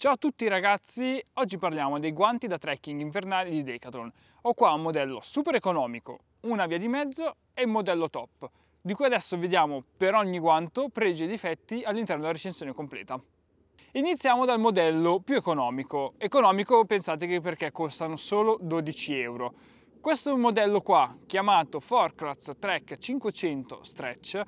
Ciao a tutti ragazzi, oggi parliamo dei guanti da trekking invernali di Decathlon. Ho qua un modello super economico, una via di mezzo e un modello top, di cui adesso vediamo per ogni guanto pregi e difetti all'interno della recensione completa. Iniziamo dal modello più economico. Economico pensate che perché costano solo 12 euro. Questo modello qua, chiamato Forklats Trek 500 Stretch,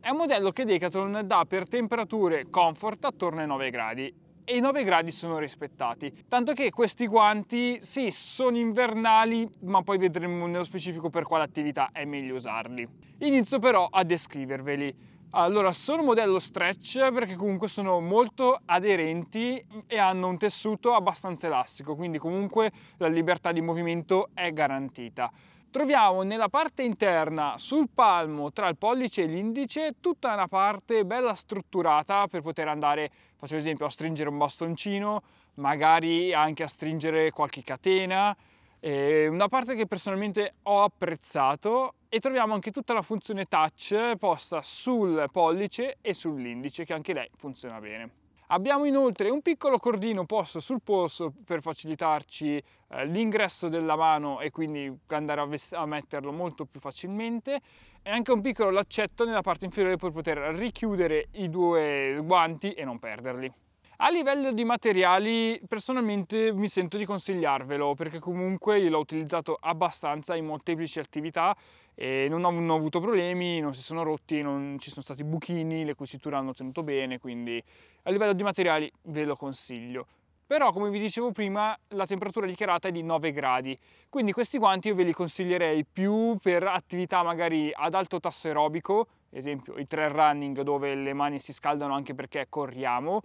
è un modello che Decathlon dà per temperature comfort attorno ai 9 gradi e i 9 gradi sono rispettati. Tanto che questi guanti, sì, sono invernali, ma poi vedremo nello specifico per quale attività è meglio usarli. Inizio però a descriverveli. Allora, sono modello stretch perché comunque sono molto aderenti e hanno un tessuto abbastanza elastico, quindi comunque la libertà di movimento è garantita troviamo nella parte interna sul palmo tra il pollice e l'indice tutta una parte bella strutturata per poter andare faccio esempio a stringere un bastoncino magari anche a stringere qualche catena eh, una parte che personalmente ho apprezzato e troviamo anche tutta la funzione touch posta sul pollice e sull'indice che anche lei funziona bene Abbiamo inoltre un piccolo cordino posto sul polso per facilitarci eh, l'ingresso della mano e quindi andare a, a, metterlo molto più facilmente e anche un piccolo laccetto nella parte inferiore per poter richiudere i due guanti e non perderli. A livello di materiali personalmente mi sento di consigliarvelo perché comunque l'ho utilizzato abbastanza in molteplici attività e non, hanno avuto problemi, non si sono rotti, non ci sono stati buchini, le cuciture hanno tenuto bene, quindi a livello di materiali ve lo consiglio però come vi dicevo prima la temperatura dichiarata è di 9 gradi quindi questi guanti io ve li consiglierei più per attività magari ad alto tasso aerobico esempio i trail running dove le mani si scaldano anche perché corriamo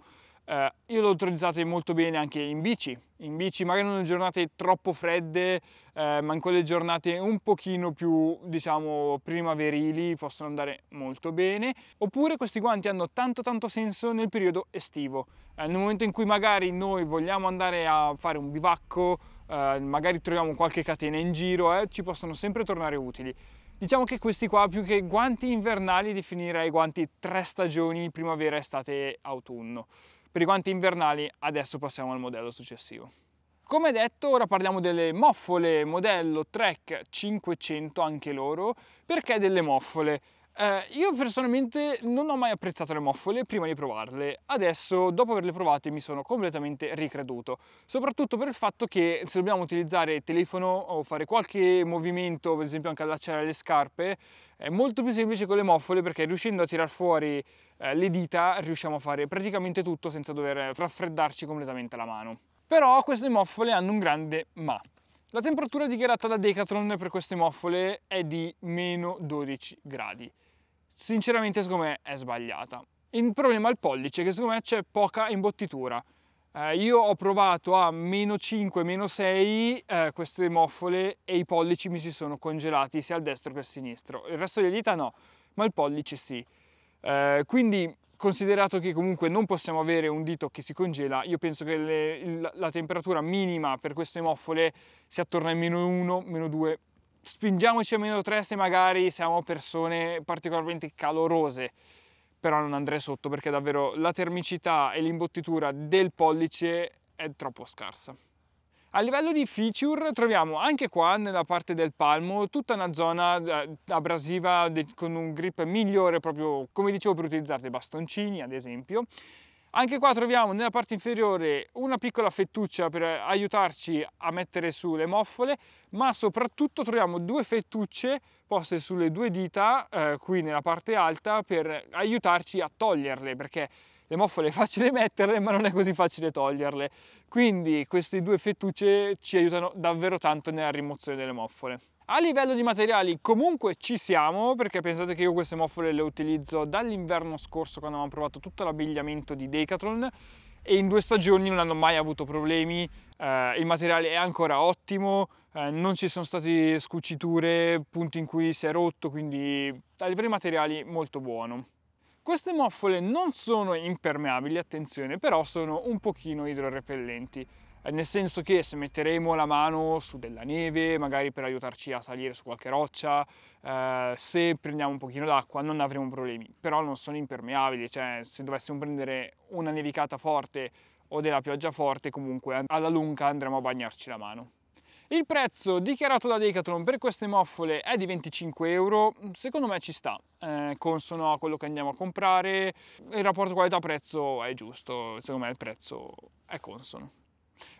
eh, io l'ho utilizzate molto bene anche in bici, in bici magari non in giornate troppo fredde, eh, ma in quelle giornate un pochino più, diciamo, primaverili possono andare molto bene. Oppure questi guanti hanno tanto tanto senso nel periodo estivo, eh, nel momento in cui magari noi vogliamo andare a fare un bivacco, eh, magari troviamo qualche catena in giro, eh, ci possono sempre tornare utili. Diciamo che questi qua più che guanti invernali definirei guanti tre stagioni, primavera, estate, autunno. Per i guanti invernali adesso passiamo al modello successivo. Come detto, ora parliamo delle moffole modello Trek 500, anche loro. Perché delle moffole? Eh, io personalmente non ho mai apprezzato le moffole prima di provarle, adesso dopo averle provate mi sono completamente ricreduto, soprattutto per il fatto che se dobbiamo utilizzare il telefono o fare qualche movimento, per esempio anche allacciare le scarpe, è molto più semplice con le moffole perché riuscendo a tirar fuori eh, le dita riusciamo a fare praticamente tutto senza dover raffreddarci completamente la mano. Però queste moffole hanno un grande ma. La temperatura dichiarata da Decathlon per queste moffole è di meno 12 gradi sinceramente secondo me è sbagliata. Il problema è il pollice, che secondo me c'è poca imbottitura. Eh, io ho provato a meno 5, meno 6 eh, queste moffole e i pollici mi si sono congelati sia al destro che al sinistro. Il resto delle dita no, ma il pollice sì. Eh, quindi considerato che comunque non possiamo avere un dito che si congela, io penso che le, la temperatura minima per queste moffole sia attorno ai meno 1, meno 2, spingiamoci a meno 3 se magari siamo persone particolarmente calorose però non andrei sotto perché davvero la termicità e l'imbottitura del pollice è troppo scarsa. A livello di feature troviamo anche qua nella parte del palmo tutta una zona eh, abrasiva con un grip migliore proprio come dicevo per utilizzare dei bastoncini ad esempio anche qua troviamo nella parte inferiore una piccola fettuccia per aiutarci a mettere su le moffole, ma soprattutto troviamo due fettucce poste sulle due dita eh, qui nella parte alta per aiutarci a toglierle, perché le moffole è facile metterle ma non è così facile toglierle. Quindi queste due fettucce ci aiutano davvero tanto nella rimozione delle moffole. A livello di materiali comunque ci siamo perché pensate che io queste muffole le utilizzo dall'inverno scorso quando avevamo provato tutto l'abbigliamento di Decathlon e in due stagioni non hanno mai avuto problemi, eh, il materiale è ancora ottimo, eh, non ci sono state scuciture, punti in cui si è rotto, quindi a livello di materiali molto buono. Queste muffole non sono impermeabili, attenzione, però sono un pochino idrorepellenti eh, nel senso che se metteremo la mano su della neve, magari per aiutarci a salire su qualche roccia, eh, se prendiamo un pochino d'acqua non avremo problemi, però non sono impermeabili, cioè se dovessimo prendere una nevicata forte o della pioggia forte, comunque alla lunga andremo a bagnarci la mano. Il prezzo dichiarato da Decathlon per queste moffole è di 25 euro, secondo me ci sta, eh, consono a quello che andiamo a comprare, il rapporto qualità-prezzo è giusto, secondo me il prezzo è consono.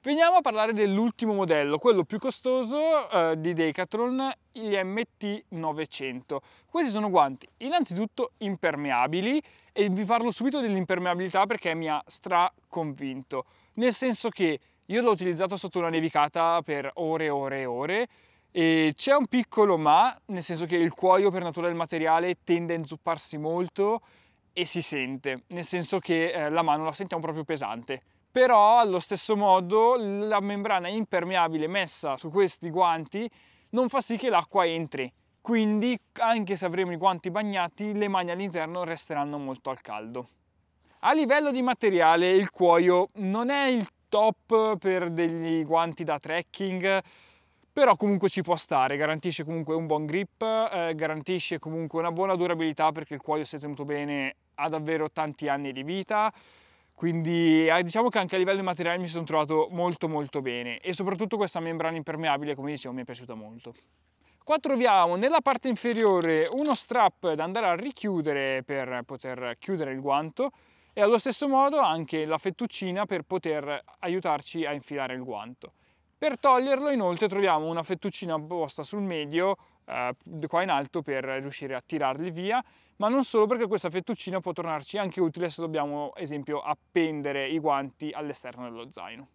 Veniamo a parlare dell'ultimo modello, quello più costoso eh, di Decathlon, gli MT900. Questi sono guanti innanzitutto impermeabili e vi parlo subito dell'impermeabilità perché mi ha straconvinto, nel senso che io l'ho utilizzato sotto una nevicata per ore e ore e ore e c'è un piccolo ma, nel senso che il cuoio per natura del materiale tende a inzupparsi molto e si sente, nel senso che eh, la mano la sentiamo proprio pesante però allo stesso modo la membrana impermeabile messa su questi guanti non fa sì che l'acqua entri quindi anche se avremo i guanti bagnati le mani all'interno resteranno molto al caldo. A livello di materiale il cuoio non è il top per degli guanti da trekking però comunque ci può stare, garantisce comunque un buon grip, eh, garantisce comunque una buona durabilità perché il cuoio se tenuto bene ha davvero tanti anni di vita quindi ah, diciamo che anche a livello di materiale mi sono trovato molto molto bene e soprattutto questa membrana impermeabile come dicevo mi è piaciuta molto Qua troviamo nella parte inferiore uno strap da andare a richiudere per poter chiudere il guanto e allo stesso modo anche la fettuccina per poter aiutarci a infilare il guanto. Per toglierlo inoltre troviamo una fettuccina posta sul medio eh, qua in alto per riuscire a tirarli via, ma non solo perché questa fettuccina può tornarci anche utile se dobbiamo, ad esempio, appendere i guanti all'esterno dello zaino.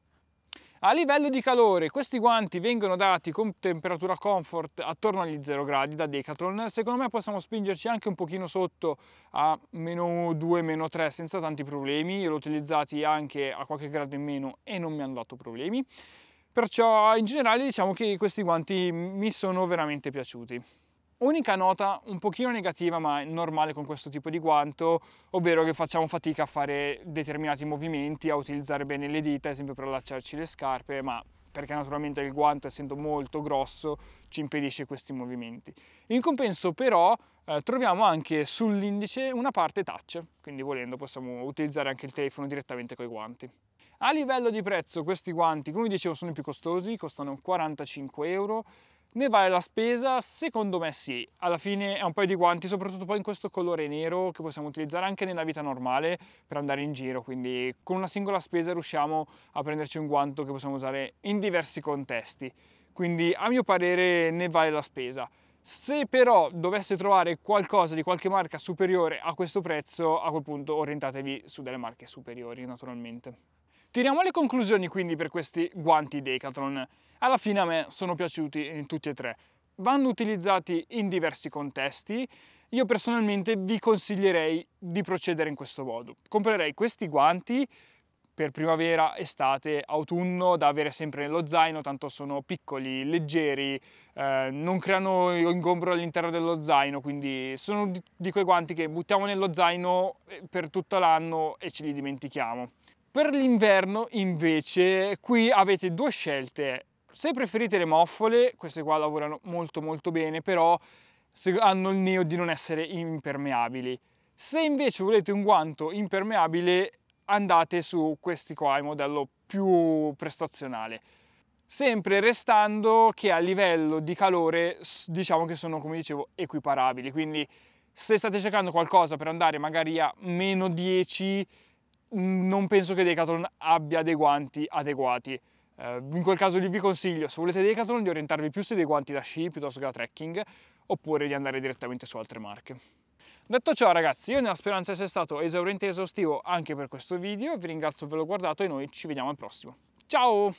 A livello di calore, questi guanti vengono dati con temperatura comfort attorno agli 0 gradi da Decathlon. Secondo me possiamo spingerci anche un pochino sotto a meno 2, meno 3 senza tanti problemi. Io l'ho utilizzati anche a qualche grado in meno e non mi hanno dato problemi. Perciò in generale diciamo che questi guanti mi sono veramente piaciuti. Unica nota un pochino negativa ma normale con questo tipo di guanto, ovvero che facciamo fatica a fare determinati movimenti, a utilizzare bene le dita, ad esempio per allacciarci le scarpe, ma perché naturalmente il guanto essendo molto grosso ci impedisce questi movimenti. In compenso però eh, troviamo anche sull'indice una parte touch, quindi volendo possiamo utilizzare anche il telefono direttamente con i guanti. A livello di prezzo questi guanti, come dicevo, sono i più costosi, costano 45 euro. Ne vale la spesa? Secondo me sì. Alla fine è un paio di guanti, soprattutto poi in questo colore nero che possiamo utilizzare anche nella vita normale per andare in giro, quindi con una singola spesa riusciamo a prenderci un guanto che possiamo usare in diversi contesti. Quindi a mio parere ne vale la spesa. Se però dovesse trovare qualcosa di qualche marca superiore a questo prezzo, a quel punto orientatevi su delle marche superiori naturalmente. Tiriamo le conclusioni quindi per questi guanti Decathlon. Alla fine a me sono piaciuti eh, tutti e tre. Vanno utilizzati in diversi contesti. Io personalmente vi consiglierei di procedere in questo modo. Comprerei questi guanti per primavera, estate, autunno da avere sempre nello zaino, tanto sono piccoli, leggeri, eh, non creano ingombro all'interno dello zaino, quindi sono di quei guanti che buttiamo nello zaino eh, per tutto l'anno e ce li dimentichiamo. Per l'inverno invece qui avete due scelte. Se preferite le moffole, queste qua lavorano molto molto bene, però hanno il neo di non essere impermeabili. Se invece volete un guanto impermeabile andate su questi qua, il modello più prestazionale. Sempre restando che a livello di calore diciamo che sono come dicevo equiparabili, quindi se state cercando qualcosa per andare magari a meno 10 non penso che Decathlon abbia dei guanti adeguati. Eh, in quel caso vi consiglio, se volete Decathlon, di orientarvi più su dei guanti da sci piuttosto che da trekking, oppure di andare direttamente su altre marche. Detto ciò ragazzi, io nella speranza di essere stato esauriente e esaustivo anche per questo video, vi ringrazio per averlo guardato e noi ci vediamo al prossimo. Ciao!